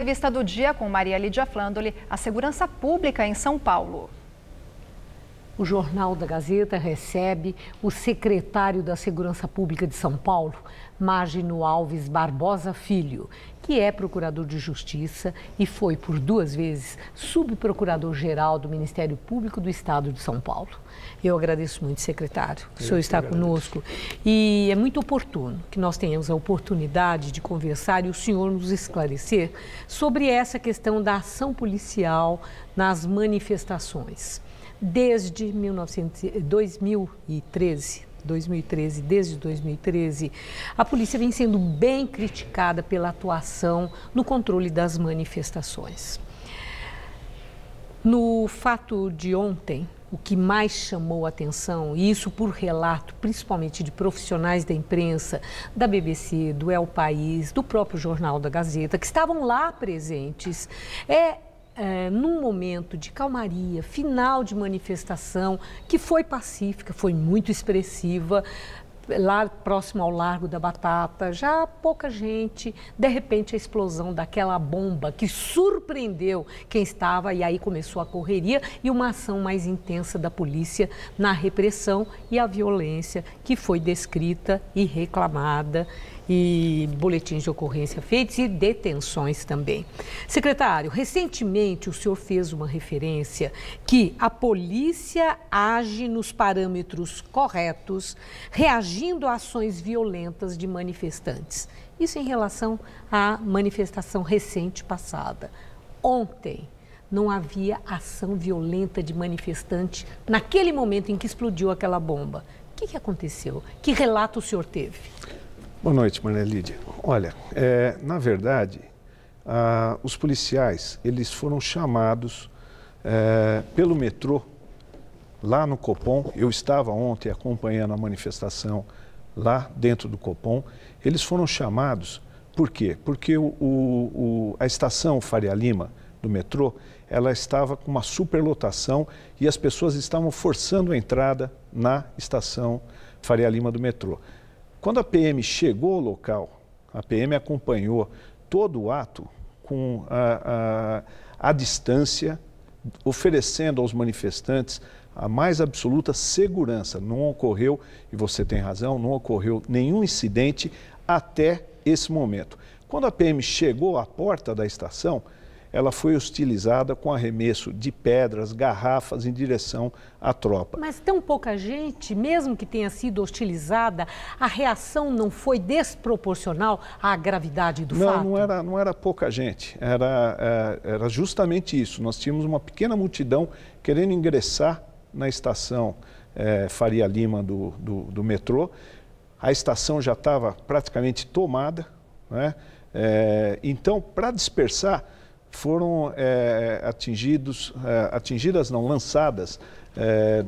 Entrevista do dia com Maria Lídia Flandoli, a segurança pública em São Paulo o Jornal da Gazeta recebe o secretário da Segurança Pública de São Paulo, Magno Alves Barbosa Filho, que é procurador de Justiça e foi por duas vezes subprocurador-geral do Ministério Público do Estado de São Paulo. Eu agradeço muito, secretário, o senhor está conosco. E é muito oportuno que nós tenhamos a oportunidade de conversar e o senhor nos esclarecer sobre essa questão da ação policial nas manifestações desde 2013. 2013, eh, desde 2013, a polícia vem sendo bem criticada pela atuação no controle das manifestações. No fato de ontem, o que mais chamou atenção, e isso por relato principalmente de profissionais da imprensa, da BBC, do El País, do próprio Jornal da Gazeta, que estavam lá presentes, é é, num momento de calmaria, final de manifestação, que foi pacífica, foi muito expressiva, lá próximo ao Largo da Batata, já pouca gente, de repente a explosão daquela bomba que surpreendeu quem estava e aí começou a correria e uma ação mais intensa da polícia na repressão e a violência que foi descrita e reclamada e boletins de ocorrência feitos e detenções também. Secretário, recentemente o senhor fez uma referência que a polícia age nos parâmetros corretos, reagindo a ações violentas de manifestantes. Isso em relação à manifestação recente passada. Ontem, não havia ação violenta de manifestante naquele momento em que explodiu aquela bomba. O que, que aconteceu? Que relato o senhor teve? Boa noite, Maria Lídia. Olha, é, na verdade, os policiais eles foram chamados é, pelo metrô lá no Copom. Eu estava ontem acompanhando a manifestação lá dentro do Copom. Eles foram chamados por quê? Porque o, o, a estação Faria Lima do metrô ela estava com uma superlotação e as pessoas estavam forçando a entrada na estação Faria Lima do metrô. Quando a PM chegou ao local, a PM acompanhou todo o ato com a, a, a distância, oferecendo aos manifestantes a mais absoluta segurança. Não ocorreu, e você tem razão, não ocorreu nenhum incidente até esse momento. Quando a PM chegou à porta da estação, ela foi hostilizada com arremesso de pedras, garrafas em direção à tropa. Mas tão pouca gente, mesmo que tenha sido hostilizada, a reação não foi desproporcional à gravidade do não, fato? Não, era, não era pouca gente, era, é, era justamente isso. Nós tínhamos uma pequena multidão querendo ingressar na estação é, Faria Lima do, do, do metrô. A estação já estava praticamente tomada, né? É, então, para dispersar, foram é, atingidos, é, atingidas não, lançadas é,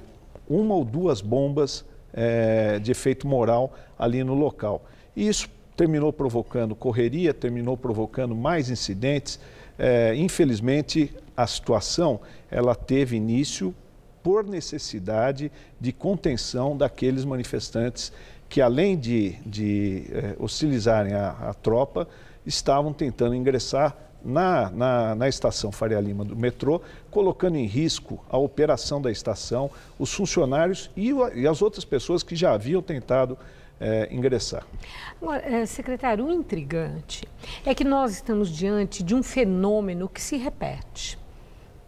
uma ou duas bombas é, de efeito moral ali no local. E isso terminou provocando correria, terminou provocando mais incidentes. É, infelizmente, a situação ela teve início por necessidade de contenção daqueles manifestantes que, além de, de é, hostilizarem a, a tropa, estavam tentando ingressar na, na, na, estação Faria Lima do metrô, colocando em risco a operação da estação, os funcionários e, e as outras pessoas que já haviam tentado é, ingressar. Agora, eh, secretário, o intrigante é que nós estamos diante de um fenômeno que se repete.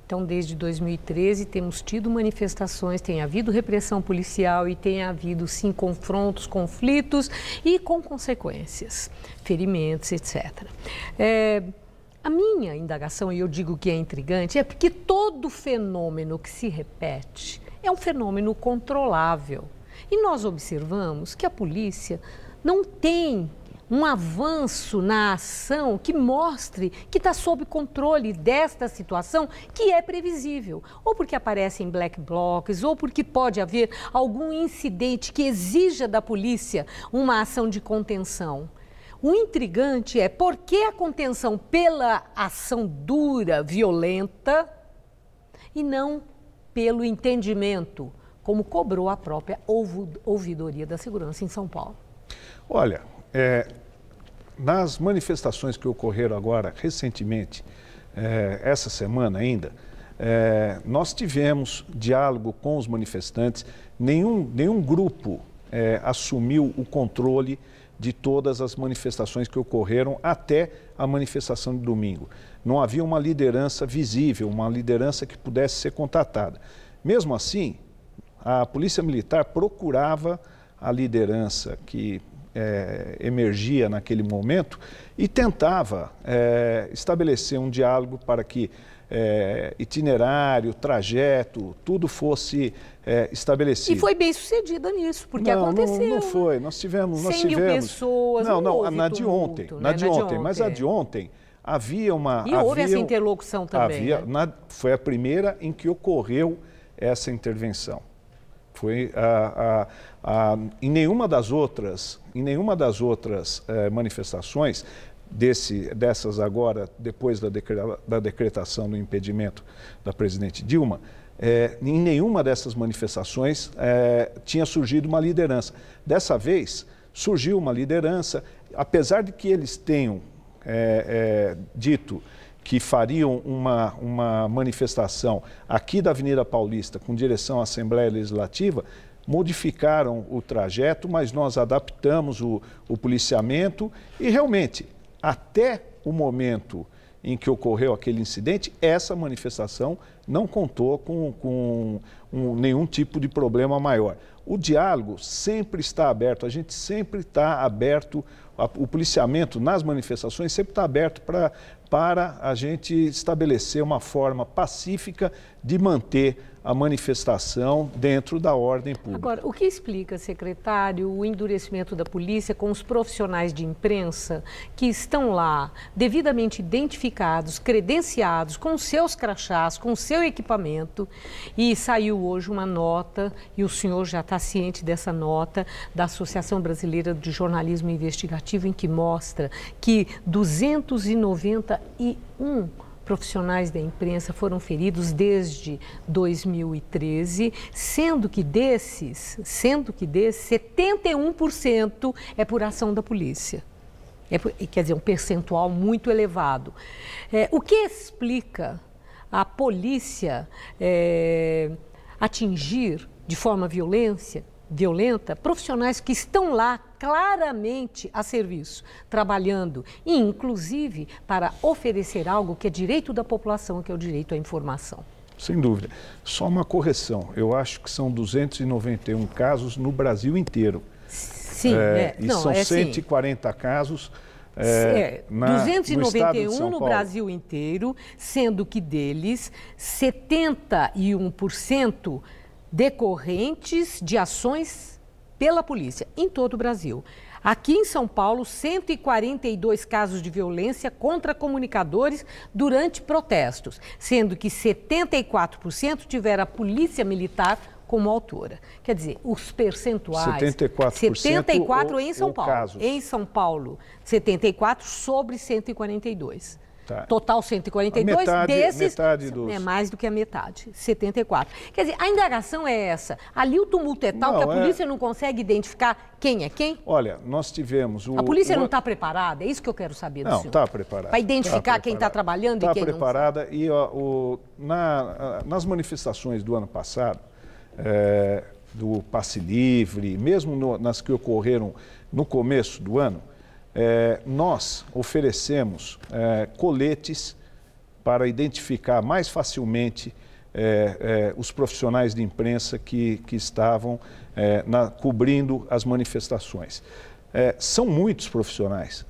Então, desde 2013, temos tido manifestações, tem havido repressão policial e tem havido, sim, confrontos, conflitos e com consequências, ferimentos, etc. É, eh, a minha indagação, e eu digo que é intrigante, é porque todo fenômeno que se repete é um fenômeno controlável. E nós observamos que a polícia não tem um avanço na ação que mostre que está sob controle desta situação que é previsível. Ou porque aparecem black blocs, ou porque pode haver algum incidente que exija da polícia uma ação de contenção. O intrigante é por que a contenção pela ação dura, violenta, e não pelo entendimento, como cobrou a própria Ouvidoria da Segurança em São Paulo. Olha, é, nas manifestações que ocorreram agora recentemente, é, essa semana ainda, é, nós tivemos diálogo com os manifestantes, nenhum, nenhum grupo é, assumiu o controle de todas as manifestações que ocorreram até a manifestação de domingo. Não havia uma liderança visível, uma liderança que pudesse ser contatada. Mesmo assim, a Polícia Militar procurava a liderança que é, emergia naquele momento e tentava é, estabelecer um diálogo para que é, itinerário, trajeto, tudo fosse é, estabelecido. E foi bem sucedida nisso, porque não, aconteceu. Não, não né? foi, nós tivemos... nós tivemos... mil pessoas, Não, não, não na de ontem, muito, né? na, né? de, na ontem, de ontem, mas a é. de ontem havia uma... E houve havia, essa interlocução também. Havia, né? na, foi a primeira em que ocorreu essa intervenção. Foi a, a, a, em nenhuma das outras, em nenhuma das outras eh, manifestações desse, dessas agora, depois da, da decretação do impedimento da presidente Dilma, eh, em nenhuma dessas manifestações eh, tinha surgido uma liderança. Dessa vez surgiu uma liderança, apesar de que eles tenham dito que fariam uma, uma manifestação aqui da Avenida Paulista com direção à Assembleia Legislativa modificaram o trajeto, mas nós adaptamos o, o policiamento e realmente, até o momento em que ocorreu aquele incidente, essa manifestação não contou com, com um, nenhum tipo de problema maior. O diálogo sempre está aberto, a gente sempre está aberto, o policiamento nas manifestações sempre está aberto pra, para a gente estabelecer uma forma pacífica de manter a manifestação dentro da ordem pública. Agora, o que explica, secretário, o endurecimento da polícia com os profissionais de imprensa que estão lá devidamente identificados, credenciados, com seus crachás, com seu equipamento, e saiu hoje uma nota, e o senhor já está ciente dessa nota, da Associação Brasileira de Jornalismo Investigativo, em que mostra que 291 profissionais da imprensa foram feridos desde 2013, sendo que desses, sendo que desses, 71% é por ação da polícia. É, quer dizer, um percentual muito elevado. É, o que explica a polícia é, atingir de forma violência, violenta, profissionais que estão lá claramente a serviço, trabalhando, e inclusive para oferecer algo que é direito da população, que é o direito à informação. Sem dúvida. Só uma correção: eu acho que são 291 casos no Brasil inteiro. Sim, é, é. E Não, são é 140 sim. casos. É, é na, 291 no, no Brasil inteiro, sendo que deles 71% decorrentes de ações pela polícia em todo o Brasil. Aqui em São Paulo, 142 casos de violência contra comunicadores durante protestos, sendo que 74% tiveram a polícia militar como autora. Quer dizer, os percentuais. 74%, 74 em São Paulo. Casos. Em São Paulo, 74 sobre 142. Tá. Total 142, metade, desses metade dos... é mais do que a metade, 74. Quer dizer, a indagação é essa. Ali o tumulto é tal não, que a é polícia é... não consegue identificar quem é quem? Olha, nós tivemos o... A polícia o... não está preparada? É isso que eu quero saber não, está preparada. Para identificar tá quem está trabalhando tá e quem preparada. não está? Está preparada. E ó, o... Na, nas manifestações do ano passado, é, do passe livre, mesmo no, nas que ocorreram no começo do ano, é, nós oferecemos é, coletes para identificar mais facilmente é, é os profissionais de imprensa que, que estavam é, na, cobrindo as manifestações. É, são muitos profissionais,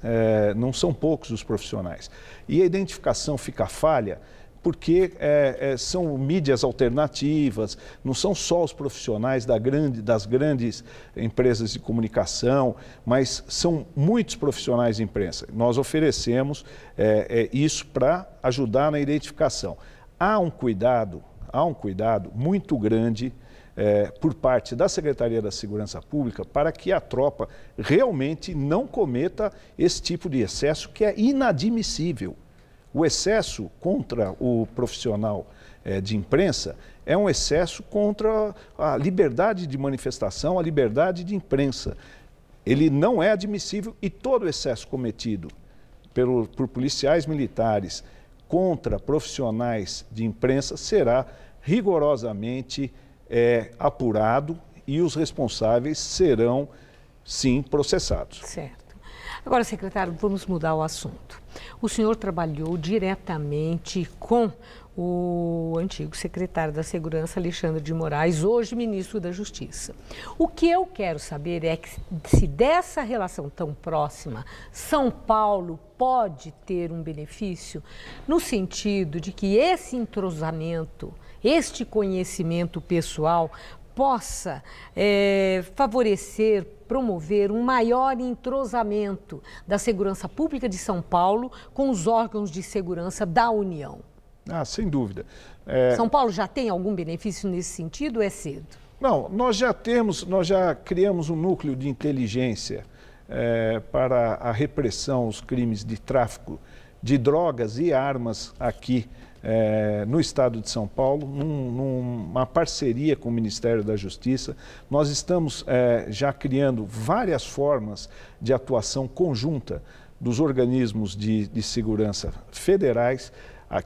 não são poucos os profissionais. E a identificação fica falha porque é, é, são mídias alternativas, não são só os profissionais da grande, das grandes empresas de comunicação, mas são muitos profissionais de imprensa. Nós oferecemos é, é isso para ajudar na identificação. Há um cuidado, há um cuidado muito grande. É, por parte da Secretaria da Segurança Pública para que a tropa realmente não cometa esse tipo de excesso que é inadmissível. O excesso contra o profissional é, de imprensa é um excesso contra a liberdade de manifestação, a liberdade de imprensa. Ele não é admissível e todo excesso cometido pelo, por policiais militares contra profissionais de imprensa será rigorosamente é, apurado e os responsáveis serão, sim, processados. Certo. Agora, secretário, vamos mudar o assunto. O senhor trabalhou diretamente com o antigo secretário da Segurança, Alexandre de Moraes, hoje ministro da Justiça. O que eu quero saber é que, se dessa relação tão próxima, São Paulo pode ter um benefício no sentido de que esse entrosamento, este conhecimento pessoal, possa é, favorecer, promover um maior entrosamento da segurança pública de São Paulo com os órgãos de segurança da União? Ah, sem dúvida. É... São Paulo já tem algum benefício nesse sentido ou é cedo? Não, nós já temos, nós já criamos um núcleo de inteligência é, para a repressão aos crimes de tráfico de drogas e armas aqui é, no estado de São Paulo, num, numa parceria com o Ministério da Justiça. Nós estamos é, já criando várias formas de atuação conjunta dos organismos de, de segurança federais,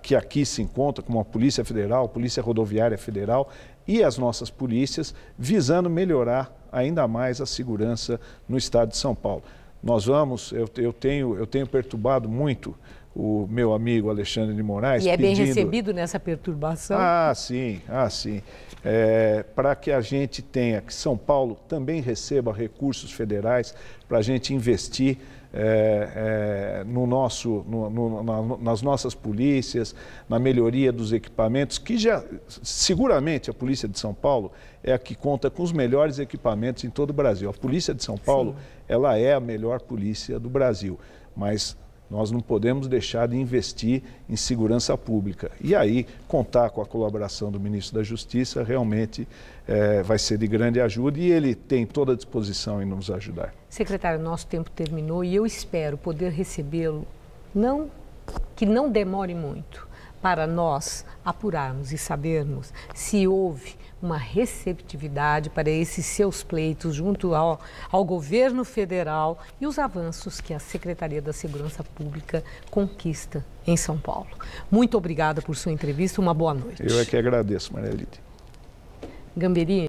que aqui se encontra, como a Polícia Federal, a Polícia Rodoviária Federal e as nossas polícias, visando melhorar ainda mais a segurança no estado de São Paulo. Nós vamos, eu, eu tenho, eu tenho perturbado muito o meu amigo Alexandre de Moraes. E é pedindo... bem recebido nessa perturbação? Ah, sim, ah, sim. É, para que a gente tenha, que São Paulo também receba recursos federais para a gente investir é, é, no nosso, no, no, na, nas nossas polícias, na melhoria dos equipamentos, que já seguramente a Polícia de São Paulo é a que conta com os melhores equipamentos em todo o Brasil. A Polícia de São Paulo, Sim. ela é a melhor polícia do Brasil, mas nós não podemos deixar de investir em segurança pública. E aí, contar com a colaboração do ministro da Justiça realmente é, vai ser de grande ajuda e ele tem toda a disposição em nos ajudar. Secretário, nosso tempo terminou e eu espero poder recebê-lo, não que não demore muito, para nós apurarmos e sabermos se houve uma receptividade para esses seus pleitos junto ao, ao governo federal e os avanços que a Secretaria da Segurança Pública conquista em São Paulo. Muito obrigada por sua entrevista, uma boa noite. Eu é que agradeço, Maria Lídia. Gamberini.